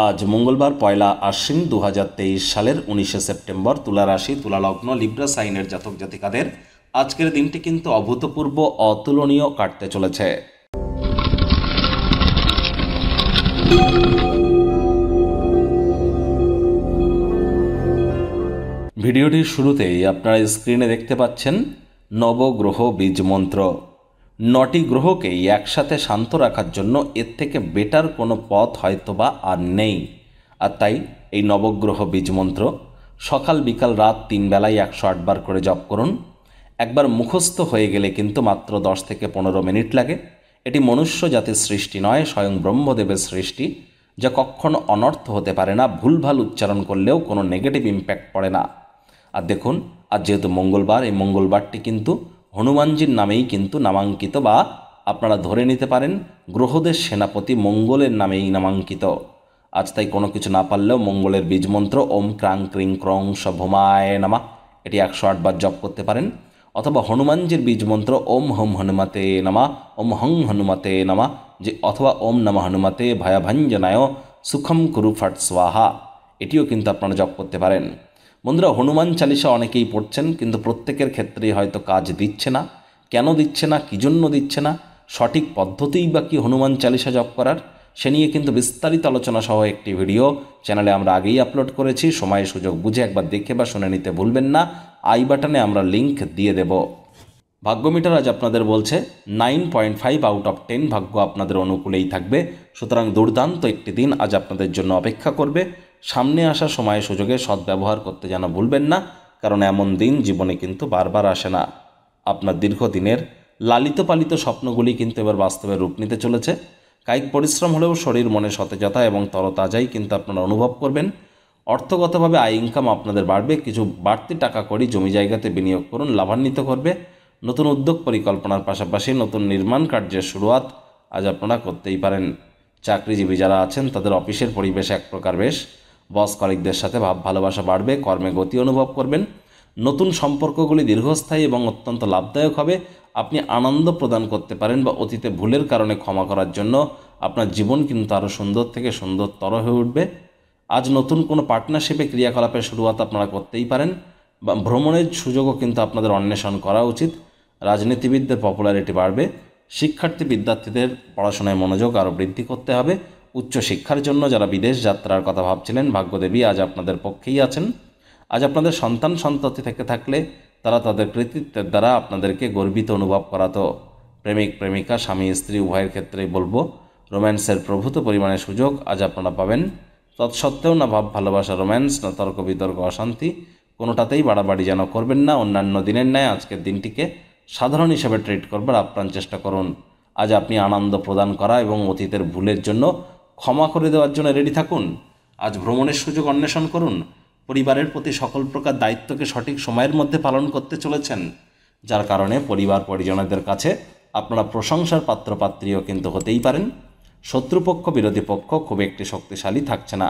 আজ মঙ্গলবার পয়লা আশ্বিন দু সালের উনিশে সেপ্টেম্বর তুলা রাশি তুলালগ্ন লিব্রা সাইনের জাতক জাতিকাদের আজকের দিনটি কিন্তু অভূতপূর্ব অতুলনীয় কাটতে চলেছে ভিডিওটির শুরুতেই আপনারা স্ক্রিনে দেখতে পাচ্ছেন নবগ্রহ বীজ মন্ত্র নটি গ্রহকেই একসাথে শান্ত রাখার জন্য এর থেকে বেটার কোনো পথ হয়তোবা আর নেই আর তাই এই নবগ্রহ বীজ মন্ত্র সকাল বিকাল রাত তিন বেলায় একশো আটবার করে জপ করুন একবার মুখস্থ হয়ে গেলে কিন্তু মাত্র দশ থেকে পনেরো মিনিট লাগে এটি মনুষ্য জাতির সৃষ্টি নয় স্বয়ং ব্রহ্মদেবের সৃষ্টি যা কখনো অনর্থ হতে পারে না ভুলভাল উচ্চারণ করলেও কোনো নেগেটিভ ইম্প্যাক্ট পড়ে না আর দেখুন আর যেহেতু মঙ্গলবার এই মঙ্গলবারটি কিন্তু হনুমানজির নামেই কিন্তু নামাঙ্কিত বা আপনারা ধরে নিতে পারেন গ্রহদের সেনাপতি মঙ্গলের নামেই নামাঙ্কিত আজ তাই কোনো কিছু না পারলেও মঙ্গলের বীজমন্ত্র ওম ক্রাং ক্রিং ক্রং সভমায় নামা এটি একশো আটবার জপ করতে পারেন অথবা হনুমানজির বীজমন্ত্র ওম হম হনুমাতে নামা ওম হং হনুমাতে নামা যে অথবা ওম নম হনুমাতে ভয়াভঞ্জনায় সুখম কুরু ফট স্বাহা এটিও কিন্তু আপনারা জপ করতে পারেন বন্ধুরা হনুমান চালিসা অনেকেই পড়ছেন কিন্তু প্রত্যেকের ক্ষেত্রেই হয়তো কাজ দিচ্ছে না কেন দিচ্ছে না কী জন্য দিচ্ছে না সঠিক পদ্ধতিই বা কি হনুমান চালিসা জপ করার সে নিয়ে কিন্তু বিস্তারিত আলোচনা সহ একটি ভিডিও চ্যানেলে আমরা আগেই আপলোড করেছি সময় সুযোগ বুঝে একবার দেখে বা শুনে নিতে ভুলবেন না আই বাটনে আমরা লিংক দিয়ে দেবো ভাগ্য মিটার আজ আপনাদের বলছে nine point five out of ten ভাগ্য আপনাদের অনুকূলেই থাকবে সুতরাং দুর্দান্ত একটি দিন আজ আপনাদের জন্য অপেক্ষা করবে সামনে আসা সময়ে সুযোগে সদ্ব্যবহার করতে যেন ভুলবেন না কারণ এমন দিন জীবনে কিন্তু বারবার আসে না আপনার দীর্ঘদিনের লালিত পালিত স্বপ্নগুলি কিন্তু এবার বাস্তবে রূপ নিতে চলেছে কায়িক পরিশ্রম হলেও শরীর মনে সতেজতা এবং তরতাজাই কিন্তু আপনারা অনুভব করবেন অর্থগতভাবে আয় ইনকাম আপনাদের বাড়বে কিছু বাড়তি টাকা করি জমি জায়গাতে বিনিয়োগ করুন লাভান্বিত করবে নতুন উদ্যোগ পরিকল্পনার পাশাপাশি নতুন নির্মাণ কার্যের শুরুয়াত আজ আপনারা করতেই পারেন চাকরিজীবী যারা আছেন তাদের অফিসের পরিবেশ এক প্রকার বেশ বস কলিকদের সাথে ভাব ভালোবাসা বাড়বে কর্মে গতি অনুভব করবেন নতুন সম্পর্কগুলি দীর্ঘস্থায়ী এবং অত্যন্ত লাভদায়ক হবে আপনি আনন্দ প্রদান করতে পারেন বা অতীতে ভুলের কারণে ক্ষমা করার জন্য আপনার জীবন কিন্তু আরও সুন্দর থেকে সুন্দরতর হয়ে উঠবে আজ নতুন কোনো পার্টনারশিপে ক্রিয়াকলাপের শুরুয়াত আপনারা করতেই পারেন বা ভ্রমণের সুযোগও কিন্তু আপনাদের অন্বেষণ করা উচিত রাজনীতিবিদদের পপুলারিটি বাড়বে শিক্ষার্থী বিদ্যার্থীদের পড়াশোনায় মনোযোগ আরও বৃদ্ধি করতে হবে উচ্চশিক্ষার জন্য যারা বিদেশ যাত্রার কথা ভাবছিলেন ভাগ্যদেবী আজ আপনাদের পক্ষেই আছেন আজ আপনাদের সন্তান সন্ততি থেকে থাকলে তারা তাদের কৃতিত্বের দ্বারা আপনাদেরকে গর্বিত অনুভব করাতো প্রেমিক প্রেমিকা স্বামী স্ত্রী উভয়ের ক্ষেত্রেই বলবো রোম্যান্সের প্রভূত পরিমাণে সুযোগ আজ আপনারা পাবেন তৎসত্ত্বেও না ভাব ভালোবাসা রোম্যান্স না তর্ক বিতর্ক অশান্তি কোনোটাতেই বাড়াবাড়ি যেন করবেন না অন্যান্য দিনের ন্যায় আজকের দিনটিকে সাধারণ হিসাবে ট্রিট করবার আপ্রাণ চেষ্টা করুন আজ আপনি আনন্দ প্রদান করা এবং অতীতের ভুলের জন্য ক্ষমা করে দেওয়ার জন্য রেডি থাকুন আজ ভ্রমণের সুযোগ অন্বেষণ করুন পরিবারের প্রতি সকল প্রকার দায়িত্বকে সঠিক সময়ের মধ্যে পালন করতে চলেছেন যার কারণে পরিবার পরিজনদের কাছে আপনারা প্রশংসার পাত্রপাত্রীও কিন্তু হতেই পারেন শত্রুপক্ষ বিরোধী পক্ষ খুব একটি শক্তিশালী থাকছে না